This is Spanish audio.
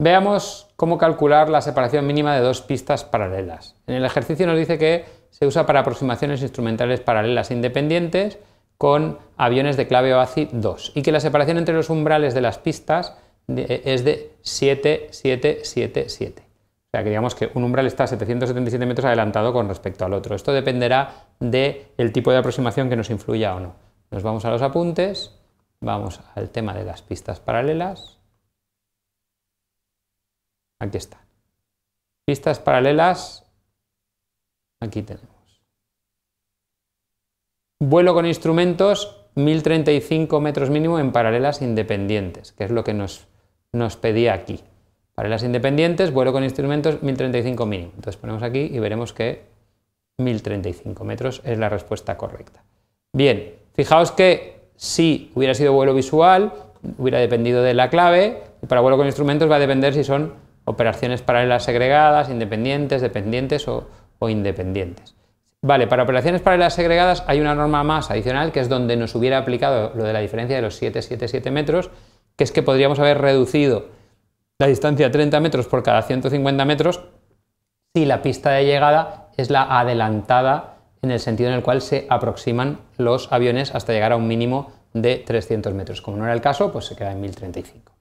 Veamos cómo calcular la separación mínima de dos pistas paralelas. En el ejercicio nos dice que se usa para aproximaciones instrumentales paralelas independientes con aviones de clave OACI 2 y que la separación entre los umbrales de las pistas es de 7, 7, 7, O sea que digamos que un umbral está 777 metros adelantado con respecto al otro. Esto dependerá del el tipo de aproximación que nos influya o no. Nos vamos a los apuntes, vamos al tema de las pistas paralelas. Aquí está, Pistas paralelas, aquí tenemos. Vuelo con instrumentos, 1035 metros mínimo en paralelas independientes, que es lo que nos, nos pedía aquí. Paralelas independientes, vuelo con instrumentos, 1035 mínimo. Entonces ponemos aquí y veremos que 1035 metros es la respuesta correcta. Bien, fijaos que si hubiera sido vuelo visual, hubiera dependido de la clave, para vuelo con instrumentos va a depender si son operaciones paralelas segregadas, independientes, dependientes o, independientes. Vale, para operaciones paralelas segregadas hay una norma más adicional que es donde nos hubiera aplicado lo de la diferencia de los 777 metros, que es que podríamos haber reducido la distancia a 30 metros por cada 150 metros si la pista de llegada es la adelantada en el sentido en el cual se aproximan los aviones hasta llegar a un mínimo de 300 metros. Como no era el caso, pues se queda en 1035.